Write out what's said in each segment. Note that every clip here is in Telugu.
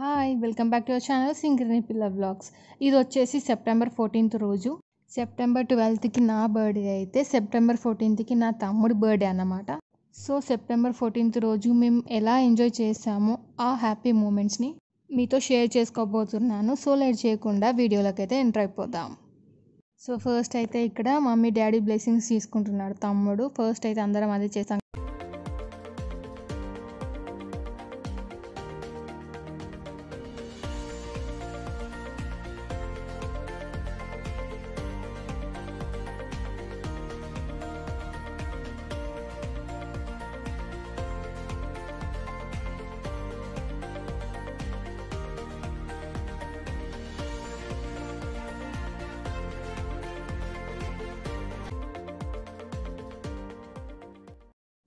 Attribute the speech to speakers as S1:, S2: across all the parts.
S1: hi welcome back to our channel Singareni పిల్ల బ్లాగ్స్ ఇది వచ్చేసి సెప్టెంబర్ ఫోర్టీన్త్ రోజు సెప్టెంబర్ ట్వెల్త్కి నా బర్త్డే అయితే సెప్టెంబర్ ఫోర్టీన్త్కి నా తమ్ముడు బర్త్డే అనమాట సో సెప్టెంబర్ ఫోర్టీన్త్ రోజు మేము ఎలా ఎంజాయ్ చేసామో ఆ హ్యాపీ మూమెంట్స్ని మీతో షేర్ చేసుకోబోతున్నాను సో లేట్ చేయకుండా వీడియోలోకి అయితే ఎంటర్ అయిపోదాం సో ఫస్ట్ అయితే ఇక్కడ మమ్మీ డాడీ బ్లెస్సింగ్స్ తీసుకుంటున్నాడు తమ్ముడు ఫస్ట్ అయితే అందరం అదే చేసాం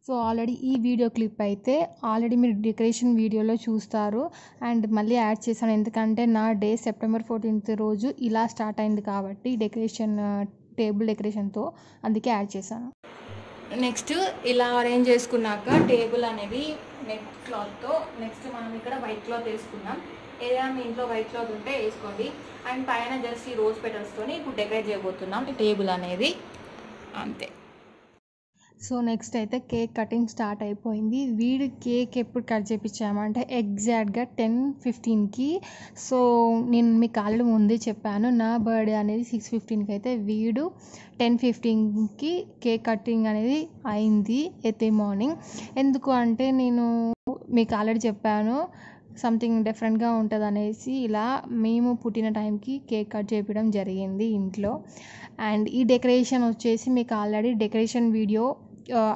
S1: సో ఆల్రెడీ ఈ వీడియో క్లిప్ అయితే ఆల్రెడీ మీరు డెకరేషన్ వీడియోలో చూస్తారు అండ్ మళ్ళీ యాడ్ చేశాను ఎందుకంటే నా డే సెప్టెంబర్ ఫోర్టీన్త్ రోజు ఇలా స్టార్ట్ అయింది కాబట్టి డెకరేషన్ టేబుల్ డెకరేషన్తో అందుకే యాడ్ చేశాను నెక్స్ట్ ఇలా అరేంజ్ చేసుకున్నాక టేబుల్ అనేది నెట్ క్లాత్తో నెక్స్ట్ మనం ఇక్కడ వైట్ క్లాత్ వేసుకున్నాం ఏదైనా మీ ఇంట్లో వైట్ క్లాత్ ఉంటే వేసుకోండి అండ్ పైన జస్ట్ ఈ రోజ్ పెటల్స్తోని ఇప్పుడు డెకరేట్ చేయబోతున్నాం టేబుల్ అనేది అంతే సో నెక్స్ట్ అయితే కేక్ కటింగ్ స్టార్ట్ అయిపోయింది వీడు కేక్ ఎప్పుడు కట్ చేయించామంటే ఎగ్జాక్ట్గా టెన్ ఫిఫ్టీన్కి సో నేను మీకు ఆల్రెడీ ముందే చెప్పాను నా బర్త్డే అనేది సిక్స్ ఫిఫ్టీన్కి అయితే వీడు టెన్ ఫిఫ్టీన్కి కేక్ కటింగ్ అనేది అయింది అయితే మార్నింగ్ ఎందుకు అంటే నేను మీకు ఆల్రెడీ చెప్పాను సంథింగ్ డిఫరెంట్గా ఉంటుంది అనేసి ఇలా మేము పుట్టిన టైంకి కేక్ కట్ చేయడం జరిగింది ఇంట్లో అండ్ ఈ డెకరేషన్ వచ్చేసి మీకు already decoration video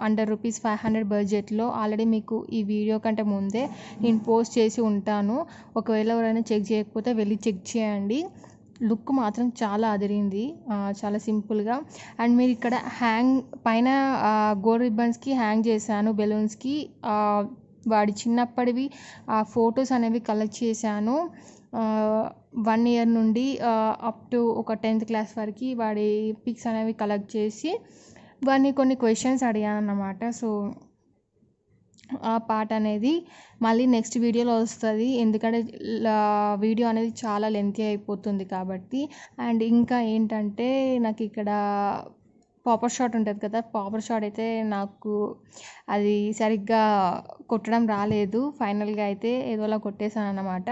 S1: under rupees five hundred బడ్జెట్లో ఆల్రెడీ మీకు ఈ వీడియో కంటే ముందే నేను పోస్ట్ చేసి ఉంటాను ఒకవేళ ఎవరైనా చెక్ చేయకపోతే వెళ్ళి చెక్ చేయండి లుక్ మాత్రం చాలా అదిరింది చాలా సింపుల్గా అండ్ మీరు ఇక్కడ హ్యాంగ్ పైన గోల్డ్ రిబ్బన్స్కి హ్యాంగ్ చేశాను బెలూన్స్కి వాడి చిన్నప్పటివి ఆ ఫొటోస్ అనేవి కలెక్ట్ చేశాను వన్ ఇయర్ నుండి అప్ టు ఒక టెన్త్ క్లాస్ వరకు వాడి పిక్స్ అనేవి కలెక్ట్ చేసి వారిని కొన్ని క్వశ్చన్స్ అడిగాను అన్నమాట సో ఆ పాట అనేది మళ్ళీ నెక్స్ట్ వీడియోలో వస్తుంది ఎందుకంటే వీడియో అనేది చాలా లెంతీ అయిపోతుంది కాబట్టి అండ్ ఇంకా ఏంటంటే నాకు ఇక్కడ పాపర్ షాట్ ఉంటుంది కదా పాపర్ షాట్ అయితే నాకు అది సరిగ్గా కొట్టడం రాలేదు ఫైనల్గా అయితే ఏదోలా కొట్టేశాను అనమాట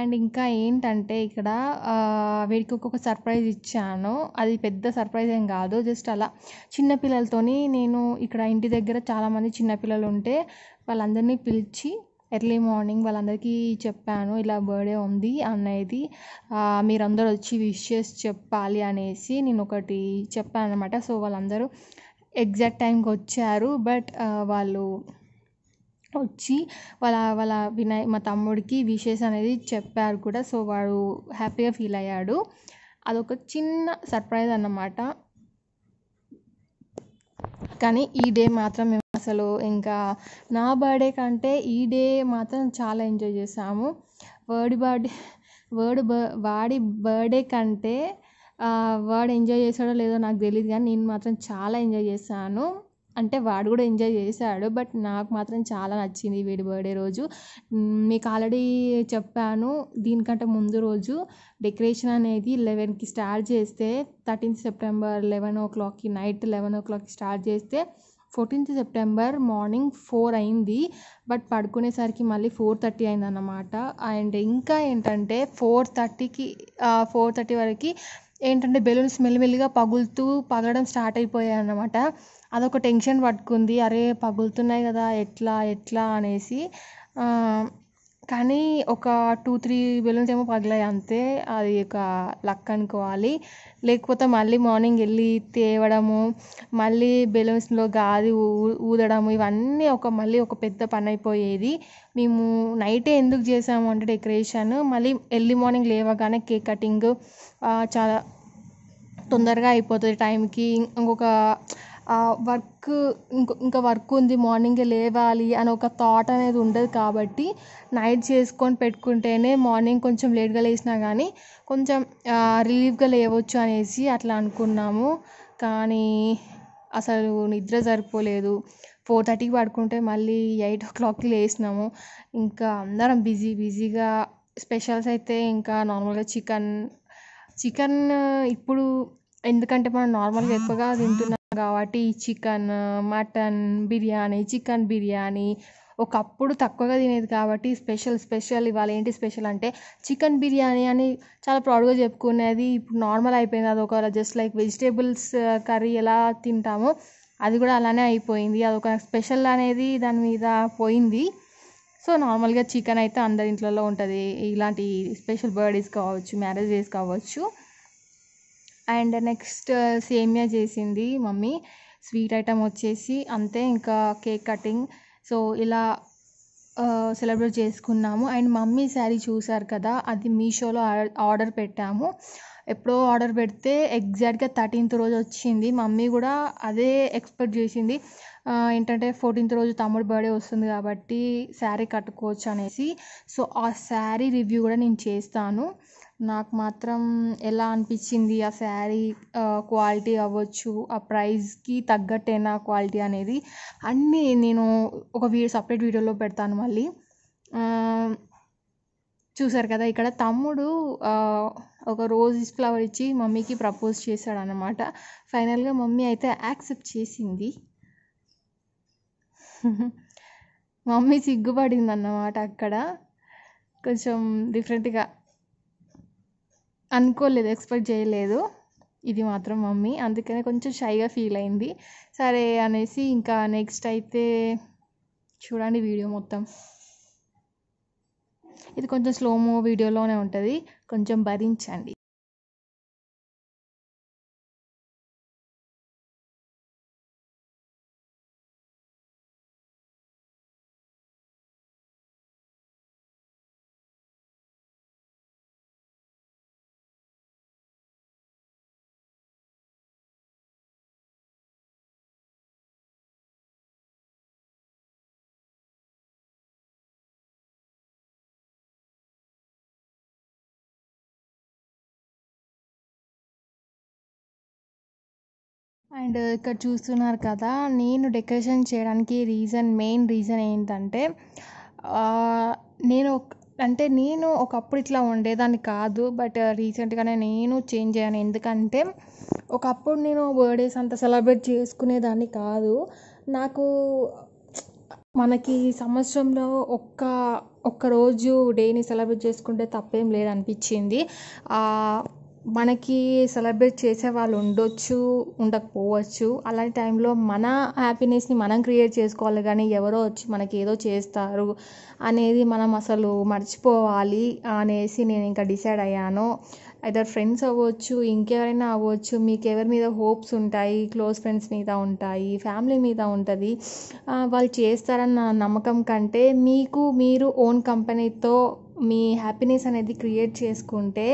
S1: అండ్ ఇంకా ఏంటంటే ఇక్కడ వీడికి ఒక్కొక్క సర్ప్రైజ్ ఇచ్చాను అది పెద్ద సర్ప్రైజ్ ఏం కాదు జస్ట్ అలా చిన్నపిల్లలతోని నేను ఇక్కడ ఇంటి దగ్గర చాలామంది చిన్నపిల్లలు ఉంటే వాళ్ళందరినీ పిలిచి ఎర్లీ మార్నింగ్ వాళ్ళందరికీ చెప్పాను ఇలా బర్త్డే ఉంది అనేది మీరందరూ వచ్చి విషెస్ చెప్పాలి అనేసి నేను ఒకటి చెప్పాను అనమాట సో వాళ్ళందరూ ఎగ్జాక్ట్ టైంకి వచ్చారు బట్ వాళ్ళు వచ్చి వాళ్ళ వాళ్ళ వినయ్ మా తమ్ముడికి విషెస్ అనేది చెప్పారు కూడా సో వాడు హ్యాపీగా ఫీల్ అయ్యాడు అదొక చిన్న సర్ప్రైజ్ అన్నమాట కానీ ఈ డే మాత్రం అసలు ఇంకా నా బర్త్డే కంటే ఈ డే మాత్రం చాలా ఎంజాయ్ చేసాము వర్డ్ బర్త్డే వాడు వాడి బర్త్డే కంటే వాడు ఎంజాయ్ చేశాడో లేదో నాకు తెలియదు కానీ నేను మాత్రం చాలా ఎంజాయ్ చేశాను అంటే వాడు కూడా ఎంజాయ్ చేశాడు బట్ నాకు మాత్రం చాలా నచ్చింది వీడి బర్త్డే రోజు మీకు ఆల్రెడీ చెప్పాను దీనికంటే ముందు రోజు డెకరేషన్ అనేది లెవెన్కి స్టార్ట్ చేస్తే థర్టీన్త్ సెప్టెంబర్ లెవెన్ ఓ క్లాక్కి నైట్ లెవెన్ ఓ క్లాక్కి స్టార్ట్ చేస్తే ఫోర్టీన్త్ సెప్టెంబర్ మార్నింగ్ ఫోర్ అయింది బట్ పడుకునేసరికి మళ్ళీ ఫోర్ థర్టీ అయింది అన్నమాట అండ్ ఇంకా ఏంటంటే ఫోర్ థర్టీకి ఫోర్ థర్టీ వరకు ఏంటంటే బెలూన్స్ మెల్లిమెల్లిగా పగులుతూ పగలడం స్టార్ట్ అయిపోయాయి అన్నమాట అదొక టెన్షన్ పట్టుకుంది అరే పగులుతున్నాయి కదా ఎట్లా ఎట్లా అనేసి కానీ ఒక టూ త్రీ బెలూన్స్ ఏమో పగిలాయి అంతే అది ఒక లక్ అనుకోవాలి లేకపోతే మళ్ళీ మార్నింగ్ వెళ్ళి తేవడము మళ్ళీ బెలూన్స్లో గాలి ఊదడము ఇవన్నీ ఒక మళ్ళీ ఒక పెద్ద పని అయిపోయేది మేము నైటే ఎందుకు చేసాము అంటే డెకరేషన్ మళ్ళీ ఎర్లీ మార్నింగ్ లేవగానే కేక్ కటింగ్ చాలా తొందరగా అయిపోతుంది టైంకి ఇంకొక వర్క్ ఇంకో ఇంకా వర్క్ ఉంది మార్నింగే లేవాలి అని ఒక థాట్ అనేది ఉండదు కాబట్టి నైట్ చేసుకొని పెట్టుకుంటేనే మార్నింగ్ కొంచెం లేట్గా లేచినా కానీ కొంచెం రిలీఫ్గా లేవచ్చు అనేసి అట్లా అనుకున్నాము కానీ అసలు నిద్ర సరిపోలేదు ఫోర్ థర్టీకి పడుకుంటే మళ్ళీ ఎయిట్ ఓ క్లాక్కి లేచినాము ఇంకా అందరం బిజీ బిజీగా స్పెషల్స్ అయితే ఇంకా నార్మల్గా చికెన్ చికెన్ ఇప్పుడు ఎందుకంటే మనం నార్మల్గా ఎక్కువగా తింటున్నాం కాబట్టి chicken mutton biryani chicken biryani ఒకప్పుడు తక్కువగా తినేది కాబట్టి స్పెషల్ స్పెషల్ ఇవాళ ఏంటి స్పెషల్ అంటే చికెన్ బిర్యానీ అని చాలా ప్రౌడ్గా చెప్పుకునేది ఇప్పుడు నార్మల్ అయిపోయింది అది ఒకవేళ జస్ట్ లైక్ వెజిటేబుల్స్ కర్రీ ఎలా తింటామో అది కూడా అలానే అయిపోయింది అదొక స్పెషల్ అనేది దాని మీద పోయింది సో నార్మల్గా చికెన్ అయితే అందరి ఇంట్లో ఉంటుంది ఇలాంటి స్పెషల్ బర్త్డేస్ కావచ్చు మ్యారేజ్ డేస్ కావచ్చు అండ్ నెక్స్ట్ సేమియా చేసింది మమ్మీ స్వీట్ ఐటమ్ వచ్చేసి అంతే ఇంకా కేక్ కటింగ్ సో ఇలా సెలబ్రేట్ చేసుకున్నాము అండ్ మమ్మీ శారీ చూసారు కదా అది మీషోలో ఆర్డర్ పెట్టాము ఎప్పుడో ఆర్డర్ పెడితే ఎగ్జాక్ట్గా థర్టీన్త్ రోజు వచ్చింది మమ్మీ కూడా అదే ఎక్స్పెక్ట్ చేసింది ఏంటంటే ఫోర్టీన్త్ రోజు తమ్ముడు బర్త్డే వస్తుంది కాబట్టి శారీ కట్టుకోవచ్చు అనేసి సో ఆ శారీ రివ్యూ కూడా నేను చేస్తాను నాకు మాత్రం ఎలా అనిపించింది ఆ శారీ క్వాలిటీ అవ్వచ్చు ఆ ప్రైస్కి తగ్గట్టేనా క్వాలిటీ అనేది అన్నీ నేను ఒక వీడియో సపరేట్ వీడియోలో పెడతాను మళ్ళీ చూసారు కదా ఇక్కడ తమ్ముడు ఒక రోజ్ ఫ్లవర్ ఇచ్చి మమ్మీకి ప్రపోజ్ చేశాడు అనమాట ఫైనల్గా మమ్మీ అయితే యాక్సెప్ట్ చేసింది మమ్మీ సిగ్గుపడింది అన్నమాట అక్కడ కొంచెం డిఫరెంట్గా అనుకోలేదు ఎక్స్పెక్ట్ చేయలేదు ఇది మాత్రం మమ్మీ అందుకనే కొంచెం షైగా ఫీల్ అయింది సరే అనేసి ఇంకా నెక్స్ట్ అయితే చూడండి వీడియో మొత్తం ఇది కొంచెం స్లోమో వీడియోలోనే ఉంటుంది కొంచెం భరించండి అండ్ ఇక్కడ చూస్తున్నారు కదా నేను డెకరేషన్ చేయడానికి రీజన్ మెయిన్ రీజన్ ఏంటంటే నేను అంటే నేను ఒకప్పుడు ఇట్లా ఉండేదాన్ని కాదు బట్ రీసెంట్గానే నేను చేంజ్ అయ్యాను ఎందుకంటే ఒకప్పుడు నేను బర్త్డేస్ అంత సెలబ్రేట్ చేసుకునేదాన్ని కాదు నాకు మనకి సంవత్సరంలో ఒక్క ఒక్కరోజు డేని సెలబ్రేట్ చేసుకుంటే తప్పేం లేదనిపించింది మనకి సెలబ్రేట్ చేసే వాళ్ళు ఉండొచ్చు ఉండకపోవచ్చు అలాంటి టైంలో మన హ్యాపీనెస్ని మనం క్రియేట్ చేసుకోవాలి కానీ ఎవరో వచ్చి మనకి ఏదో చేస్తారు అనేది మనం అసలు మర్చిపోవాలి అనేసి నేను ఇంకా డిసైడ్ అయ్యాను అయితే ఫ్రెండ్స్ అవ్వచ్చు ఇంకెవరైనా అవ్వచ్చు మీకు ఎవరి మీద హోప్స్ ఉంటాయి క్లోజ్ ఫ్రెండ్స్ మీద ఉంటాయి ఫ్యామిలీ మీద ఉంటుంది వాళ్ళు చేస్తారన్న నమ్మకం కంటే మీకు మీరు ఓన్ కంపెనీతో మీ హ్యాపీనెస్ అనేది క్రియేట్ చేసుకుంటే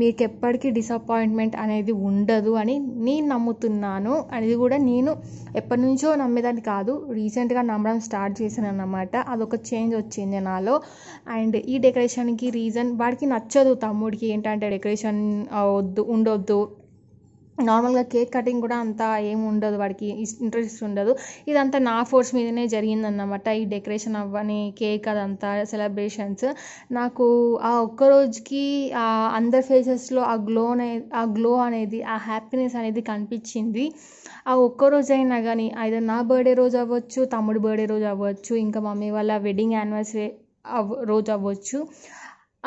S1: మీకు ఎప్పటికీ డిసప్పాయింట్మెంట్ అనేది ఉండదు అని నేను నమ్ముతున్నాను అనేది కూడా నేను ఎప్పటి నుంచో నమ్మేదాన్ని కాదు రీసెంట్గా నమ్మడం స్టార్ట్ చేశాను అన్నమాట అదొక చేంజ్ వచ్చింది నాలో అండ్ ఈ డెకరేషన్కి రీజన్ వాడికి నచ్చదు తమ్ముడికి ఏంటంటే డెకరేషన్ వద్దు ఉండొద్దు నార్మల్గా కేక్ కటింగ్ కూడా అంత ఏమి ఉండదు వాడికి ఇంట్రెస్ట్ ఉండదు ఇదంతా నా ఫోర్స్ మీదనే జరిగిందన్నమాట ఈ డెకరేషన్ అవ్వని కేక్ అదంతా సెలబ్రేషన్స్ నాకు ఆ ఒక్క రోజుకి అందరి ఫేసెస్లో ఆ గ్లో ఆ గ్లో అనేది ఆ హ్యాపీనెస్ అనేది కనిపించింది ఆ ఒక్క రోజు అయినా కానీ అయితే నా బర్త్డే రోజు అవ్వచ్చు తమ్ముడు బర్త్డే రోజు అవ్వచ్చు ఇంకా మమ్మీ వాళ్ళ వెడ్డింగ్ యానివర్సరీ అవ్ రోజు అవ్వచ్చు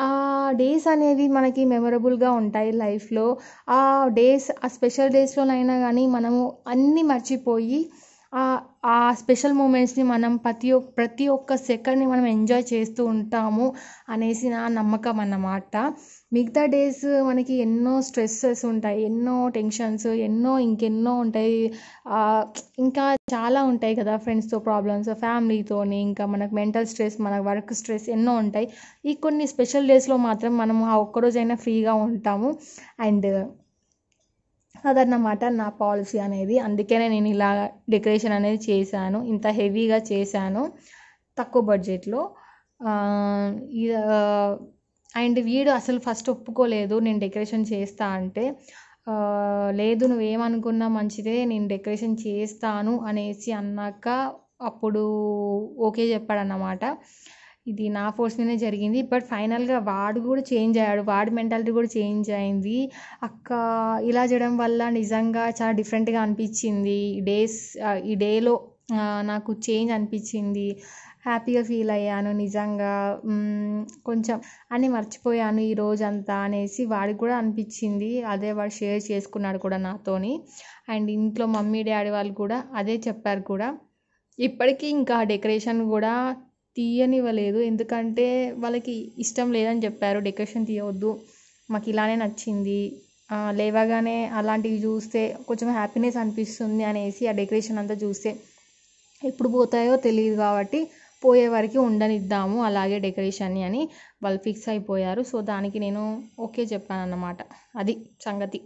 S1: ఆ డేస్ అనేవి మనకి మెమొరబుల్గా ఉంటాయి లైఫ్లో ఆ డేస్ ఆ స్పెషల్ డేస్లోనైనా కానీ మనము అన్నీ మర్చిపోయి ఆ స్పెషల్ మూమెంట్స్ని మనం ప్రతి ప్రతి ఒక్క సెకండ్ని మనం ఎంజాయ్ చేస్తూ ఉంటాము అనేసి నా నమ్మకం అన్నమాట మిగతా డేస్ మనకి ఎన్నో స్ట్రెస్సెస్ ఉంటాయి ఎన్నో టెన్షన్స్ ఎన్నో ఇంకెన్నో ఉంటాయి ఇంకా చాలా ఉంటాయి కదా ఫ్రెండ్స్తో ప్రాబ్లమ్స్ ఫ్యామిలీతో ఇంకా మనకు మెంటల్ స్ట్రెస్ మన వర్క్ స్ట్రెస్ ఎన్నో ఉంటాయి ఈ కొన్ని స్పెషల్ డేస్లో మాత్రం మనం ఆ ఒక్కరోజైనా ఫ్రీగా ఉంటాము అండ్ అదన్నమాట నా పాలసీ అనేది అందుకనే నేను ఇలా డెకరేషన్ అనేది చేశాను ఇంత హెవీగా చేశాను తక్కువ బడ్జెట్లో అండ్ వీడు అసలు ఫస్ట్ ఒప్పుకోలేదు నేను డెకరేషన్ చేస్తా అంటే లేదు నువ్వేమనుకున్నా మంచిదే నేను డెకరేషన్ చేస్తాను అనేసి అన్నాక అప్పుడు ఓకే చెప్పాడన్నమాట ఇది నా ఫోర్స్ మీదనే జరిగింది బట్ ఫైనల్గా వాడు కూడా చేంజ్ అయ్యాడు వాడి మెంటాలిటీ కూడా చేంజ్ అయింది అక్క ఇలా చేయడం వల్ల నిజంగా చాలా డిఫరెంట్గా అనిపించింది uh, ఈ డేస్ ఈ డేలో నాకు చేంజ్ అనిపించింది హ్యాపీగా ఫీల్ అయ్యాను నిజంగా కొంచెం అని మర్చిపోయాను ఈ రోజంతా అనేసి వాడికి కూడా అనిపించింది అదే వాడు షేర్ చేసుకున్నాడు కూడా నాతోని అండ్ ఇంట్లో మమ్మీ డాడీ వాళ్ళు కూడా అదే చెప్పారు కూడా ఇప్పటికీ ఇంకా డెకరేషన్ కూడా తీయనివ్వలేదు ఎందుకంటే వాళ్ళకి ఇష్టం లేదని చెప్పారు డెకరేషన్ తీయవద్దు మాకు ఇలానే నచ్చింది లేవగానే అలాంటివి చూస్తే కొంచెం హ్యాపీనెస్ అనిపిస్తుంది అనేసి ఆ డెకరేషన్ అంతా చూస్తే ఎప్పుడు పోతాయో తెలియదు కాబట్టి పోయే వరకు ఉండనిద్దాము అలాగే డెకరేషన్ని అని వాళ్ళు ఫిక్స్ అయిపోయారు సో దానికి నేను ఓకే చెప్పాను అన్నమాట అది సంగతి